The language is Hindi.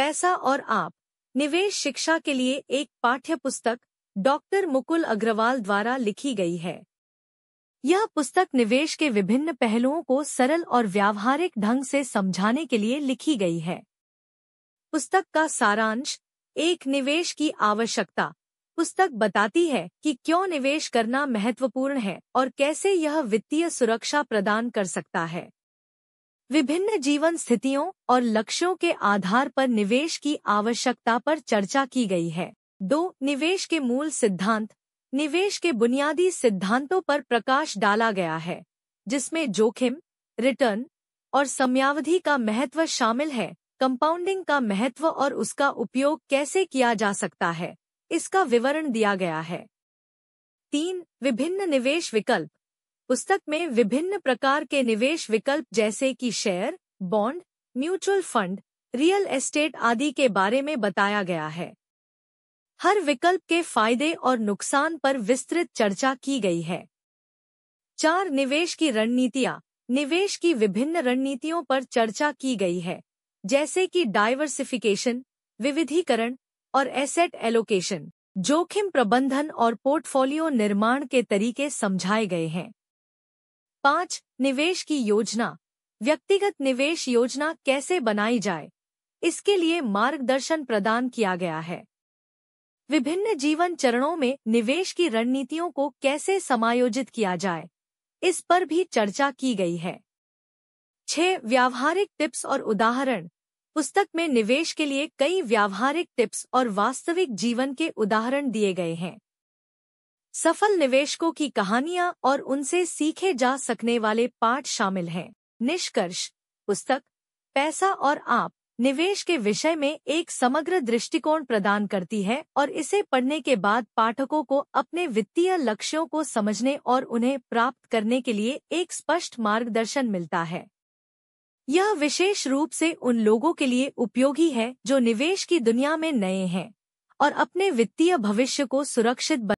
पैसा और आप निवेश शिक्षा के लिए एक पाठ्य पुस्तक डॉक्टर मुकुल अग्रवाल द्वारा लिखी गई है यह पुस्तक निवेश के विभिन्न पहलुओं को सरल और व्यावहारिक ढंग से समझाने के लिए लिखी गई है पुस्तक का सारांश एक निवेश की आवश्यकता पुस्तक बताती है कि क्यों निवेश करना महत्वपूर्ण है और कैसे यह वित्तीय सुरक्षा प्रदान कर सकता है विभिन्न जीवन स्थितियों और लक्ष्यों के आधार पर निवेश की आवश्यकता पर चर्चा की गई है दो निवेश के मूल सिद्धांत निवेश के बुनियादी सिद्धांतों पर प्रकाश डाला गया है जिसमें जोखिम रिटर्न और समयावधि का महत्व शामिल है कंपाउंडिंग का महत्व और उसका उपयोग कैसे किया जा सकता है इसका विवरण दिया गया है तीन विभिन्न निवेश विकल्प पुस्तक में विभिन्न प्रकार के निवेश विकल्प जैसे कि share bond mutual fund real estate आदि के बारे में बताया गया है हर विकल्प के फायदे और नुकसान पर विस्तृत चर्चा की गई है चार निवेश की रणनीतियां निवेश की विभिन्न रणनीतियों पर चर्चा की गई है जैसे कि डाइवर्सिफिकेशन विविधीकरण और एसेट एलोकेशन जोखिम प्रबंधन और पोर्टफोलियो निर्माण के तरीके समझाए गए हैं पाँच निवेश की योजना व्यक्तिगत निवेश योजना कैसे बनाई जाए इसके लिए मार्गदर्शन प्रदान किया गया है विभिन्न जीवन चरणों में निवेश की रणनीतियों को कैसे समायोजित किया जाए इस पर भी चर्चा की गई है छह व्यावहारिक टिप्स और उदाहरण पुस्तक में निवेश के लिए कई व्यावहारिक टिप्स और वास्तविक जीवन के उदाहरण दिए गए हैं सफल निवेशकों की कहानियां और उनसे सीखे जा सकने वाले पाठ शामिल हैं निष्कर्ष पुस्तक पैसा और आप निवेश के विषय में एक समग्र दृष्टिकोण प्रदान करती है और इसे पढ़ने के बाद पाठकों को अपने वित्तीय लक्ष्यों को समझने और उन्हें प्राप्त करने के लिए एक स्पष्ट मार्गदर्शन मिलता है यह विशेष रूप से उन लोगों के लिए उपयोगी है जो निवेश की दुनिया में नए हैं और अपने वित्तीय भविष्य को सुरक्षित